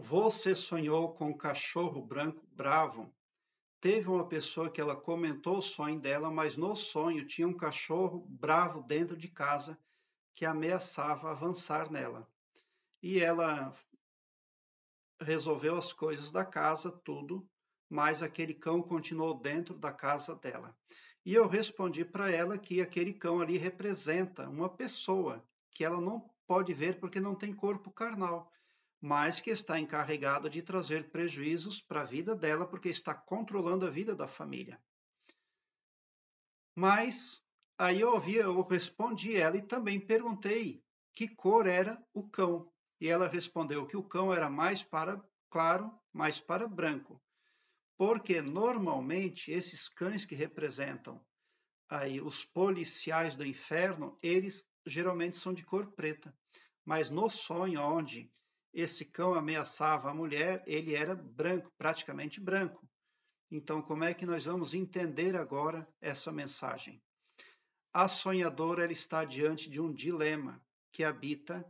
Você sonhou com um cachorro branco bravo? Teve uma pessoa que ela comentou o sonho dela, mas no sonho tinha um cachorro bravo dentro de casa que ameaçava avançar nela. E ela resolveu as coisas da casa, tudo, mas aquele cão continuou dentro da casa dela. E eu respondi para ela que aquele cão ali representa uma pessoa que ela não pode ver porque não tem corpo carnal mas que está encarregada de trazer prejuízos para a vida dela, porque está controlando a vida da família. Mas aí eu, ouvi, eu respondi ela e também perguntei que cor era o cão. E ela respondeu que o cão era mais para claro, mais para branco. Porque normalmente esses cães que representam aí os policiais do inferno, eles geralmente são de cor preta. Mas no sonho onde esse cão ameaçava a mulher, ele era branco, praticamente branco. Então, como é que nós vamos entender agora essa mensagem? A sonhadora ela está diante de um dilema que habita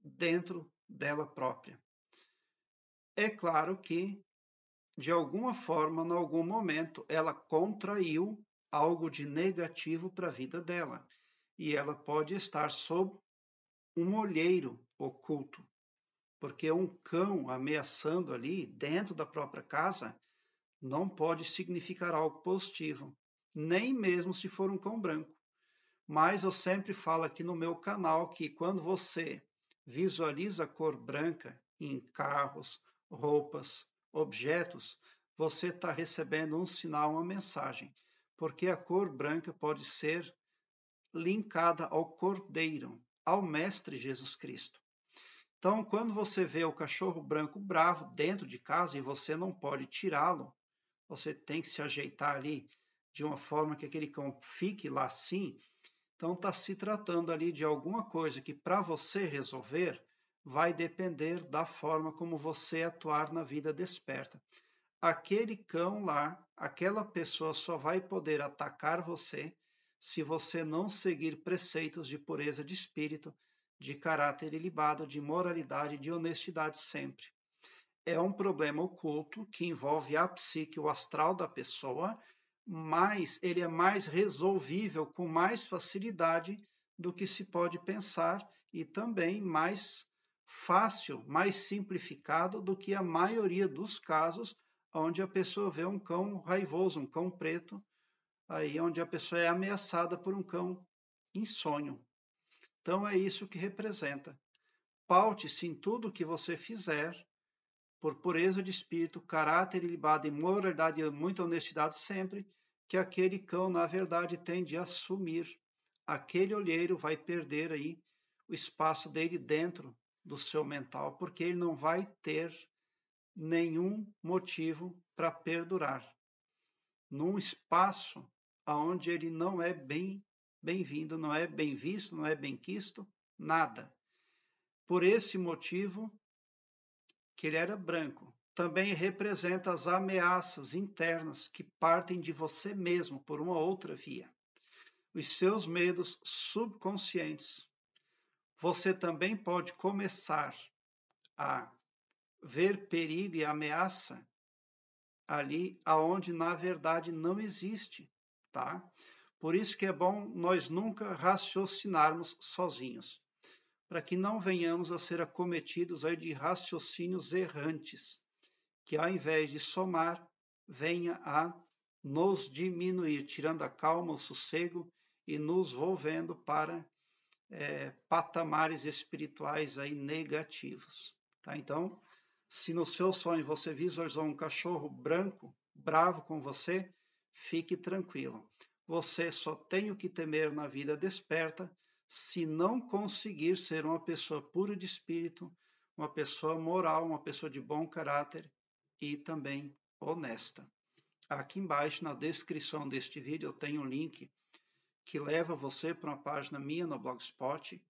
dentro dela própria. É claro que, de alguma forma, em algum momento, ela contraiu algo de negativo para a vida dela. E ela pode estar sob um olheiro oculto porque um cão ameaçando ali dentro da própria casa não pode significar algo positivo, nem mesmo se for um cão branco. Mas eu sempre falo aqui no meu canal que quando você visualiza a cor branca em carros, roupas, objetos, você está recebendo um sinal, uma mensagem, porque a cor branca pode ser linkada ao Cordeiro, ao Mestre Jesus Cristo. Então, quando você vê o cachorro branco bravo dentro de casa e você não pode tirá-lo, você tem que se ajeitar ali de uma forma que aquele cão fique lá sim. Então, está se tratando ali de alguma coisa que para você resolver vai depender da forma como você atuar na vida desperta. Aquele cão lá, aquela pessoa só vai poder atacar você se você não seguir preceitos de pureza de espírito de caráter ilibado, de moralidade, de honestidade sempre. É um problema oculto que envolve a psique, o astral da pessoa, mas ele é mais resolvível com mais facilidade do que se pode pensar e também mais fácil, mais simplificado do que a maioria dos casos onde a pessoa vê um cão raivoso, um cão preto, aí onde a pessoa é ameaçada por um cão insônio. Então é isso que representa. Paute-se em tudo o que você fizer, por pureza de espírito, caráter ilibado e moralidade e muita honestidade sempre, que aquele cão, na verdade, tem de assumir. Aquele olheiro vai perder aí o espaço dele dentro do seu mental, porque ele não vai ter nenhum motivo para perdurar num espaço aonde ele não é bem bem-vindo, não é bem visto, não é bem quisto, nada. Por esse motivo que ele era branco, também representa as ameaças internas que partem de você mesmo por uma outra via. Os seus medos subconscientes. Você também pode começar a ver perigo e ameaça ali aonde na verdade não existe, tá? Por isso que é bom nós nunca raciocinarmos sozinhos, para que não venhamos a ser acometidos aí de raciocínios errantes, que ao invés de somar, venha a nos diminuir, tirando a calma, o sossego e nos volvendo para é, patamares espirituais aí negativos. Tá? Então, se no seu sonho você visualizou um cachorro branco, bravo com você, fique tranquilo. Você só tem o que temer na vida desperta se não conseguir ser uma pessoa pura de espírito, uma pessoa moral, uma pessoa de bom caráter e também honesta. Aqui embaixo na descrição deste vídeo eu tenho um link que leva você para uma página minha no Blogspot,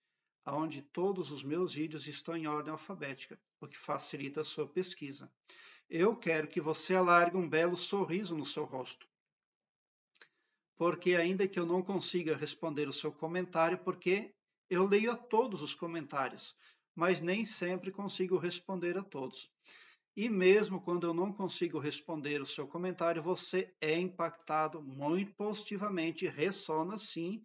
onde todos os meus vídeos estão em ordem alfabética, o que facilita a sua pesquisa. Eu quero que você alargue um belo sorriso no seu rosto porque ainda que eu não consiga responder o seu comentário, porque eu leio a todos os comentários, mas nem sempre consigo responder a todos. E mesmo quando eu não consigo responder o seu comentário, você é impactado muito positivamente, ressona sim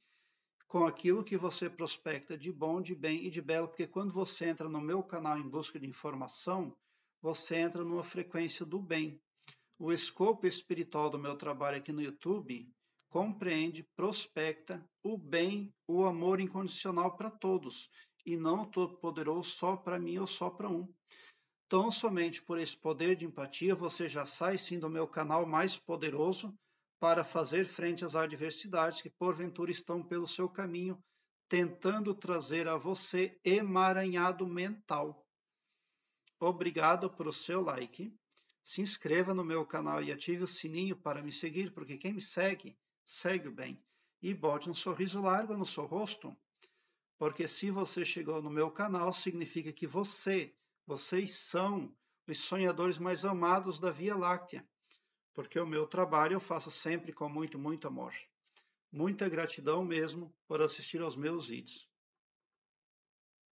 com aquilo que você prospecta de bom, de bem e de belo, porque quando você entra no meu canal em busca de informação, você entra numa frequência do bem. O escopo espiritual do meu trabalho aqui no YouTube compreende, prospecta o bem, o amor incondicional para todos, e não todo-poderoso só para mim ou só para um. Então, somente por esse poder de empatia, você já sai sim do meu canal mais poderoso para fazer frente às adversidades que porventura estão pelo seu caminho, tentando trazer a você emaranhado mental. Obrigado pelo seu like. Se inscreva no meu canal e ative o sininho para me seguir, porque quem me segue segue bem e bote um sorriso largo no seu rosto, porque se você chegou no meu canal, significa que você, vocês são os sonhadores mais amados da Via Láctea, porque o meu trabalho eu faço sempre com muito, muito amor. Muita gratidão mesmo por assistir aos meus vídeos.